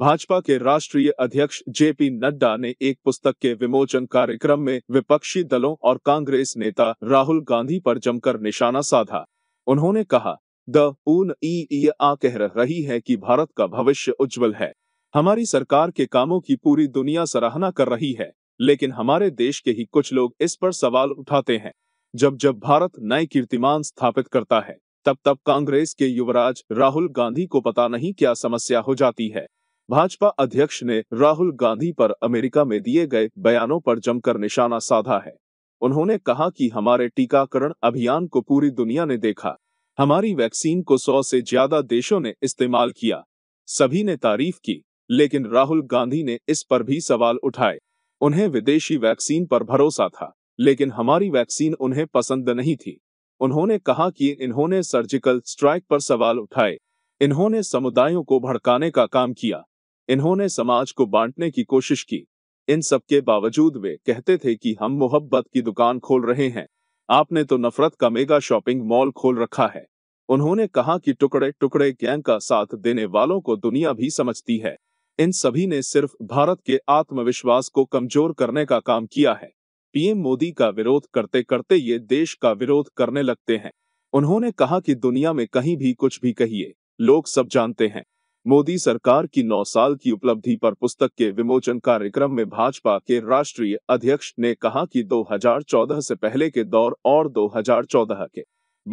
भाजपा के राष्ट्रीय अध्यक्ष जेपी नड्डा ने एक पुस्तक के विमोचन कार्यक्रम में विपक्षी दलों और कांग्रेस नेता राहुल गांधी पर जमकर निशाना साधा उन्होंने कहा द ऊन ई आ कह रही है कि भारत का भविष्य उज्जवल है हमारी सरकार के कामों की पूरी दुनिया सराहना कर रही है लेकिन हमारे देश के ही कुछ लोग इस पर सवाल उठाते हैं जब जब भारत नए कीर्तिमान स्थापित करता है तब तब कांग्रेस के युवराज राहुल गांधी को पता नहीं क्या समस्या हो जाती है भाजपा अध्यक्ष ने राहुल गांधी पर अमेरिका में दिए गए बयानों पर जमकर निशाना साधा है उन्होंने कहा कि हमारे टीकाकरण अभियान को पूरी दुनिया ने देखा हमारी वैक्सीन को सौ से ज्यादा देशों ने इस्तेमाल किया सभी ने तारीफ की लेकिन राहुल गांधी ने इस पर भी सवाल उठाए उन्हें विदेशी वैक्सीन पर भरोसा था लेकिन हमारी वैक्सीन उन्हें पसंद नहीं थी उन्होंने कहा कि इन्होंने सर्जिकल स्ट्राइक पर सवाल उठाए इन्होंने समुदायों को भड़काने का काम किया इन्होंने समाज को बांटने की कोशिश की इन सब के बावजूद वे कहते थे कि हम मोहब्बत की दुकान खोल रहे हैं आपने तो नफरत का मेगा शॉपिंग मॉल खोल रखा है उन्होंने कहा कि टुकड़े टुकड़े गैंग का साथ देने वालों को दुनिया भी समझती है इन सभी ने सिर्फ भारत के आत्मविश्वास को कमजोर करने का काम किया है पीएम मोदी का विरोध करते करते ये देश का विरोध करने लगते हैं उन्होंने कहा कि दुनिया में कहीं भी कुछ भी कहिए लोग सब जानते हैं मोदी सरकार की नौ साल की उपलब्धि पर पुस्तक के विमोचन कार्यक्रम में भाजपा के राष्ट्रीय अध्यक्ष ने कहा कि 2014 से पहले के दौर और 2014 के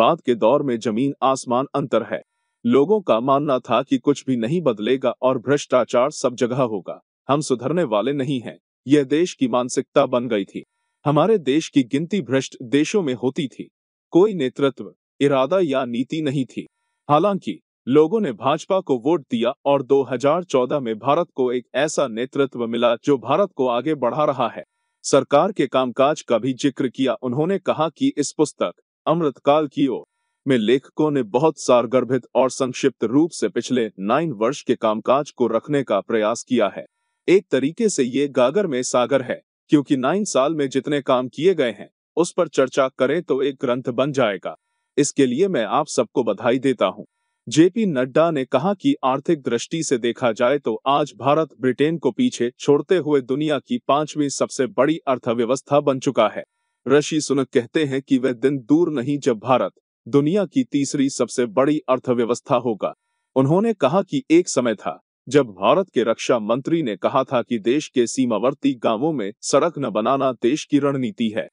बाद के दौर में जमीन आसमान अंतर है लोगों का मानना था कि कुछ भी नहीं बदलेगा और भ्रष्टाचार सब जगह होगा हम सुधरने वाले नहीं हैं यह देश की मानसिकता बन गई थी हमारे देश की गिनती भ्रष्ट देशों में होती थी कोई नेतृत्व इरादा या नीति नहीं थी हालांकि लोगों ने भाजपा को वोट दिया और 2014 में भारत को एक ऐसा नेतृत्व मिला जो भारत को आगे बढ़ा रहा है सरकार के कामकाज का भी जिक्र किया उन्होंने कहा कि इस पुस्तक अमृतकाल की ओर में लेखकों ने बहुत सारगर्भित और संक्षिप्त रूप से पिछले नाइन वर्ष के कामकाज को रखने का प्रयास किया है एक तरीके से ये गागर में सागर है क्योंकि नाइन साल में जितने काम किए गए हैं उस पर चर्चा करें तो एक ग्रंथ बन जाएगा इसके लिए मैं आप सबको बधाई देता हूँ जेपी नड्डा ने कहा कि आर्थिक दृष्टि से देखा जाए तो आज भारत ब्रिटेन को पीछे छोड़ते हुए दुनिया की पांचवी सबसे बड़ी अर्थव्यवस्था बन चुका है ऋषि सुनक कहते हैं कि वह दिन दूर नहीं जब भारत दुनिया की तीसरी सबसे बड़ी अर्थव्यवस्था होगा उन्होंने कहा कि एक समय था जब भारत के रक्षा मंत्री ने कहा था कि देश के सीमावर्ती गांवों में सड़क न बनाना देश की रणनीति है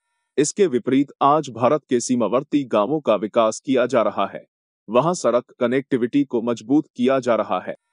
इसके विपरीत आज भारत के सीमावर्ती गांवों का विकास किया जा रहा है वहां सड़क कनेक्टिविटी को मजबूत किया जा रहा है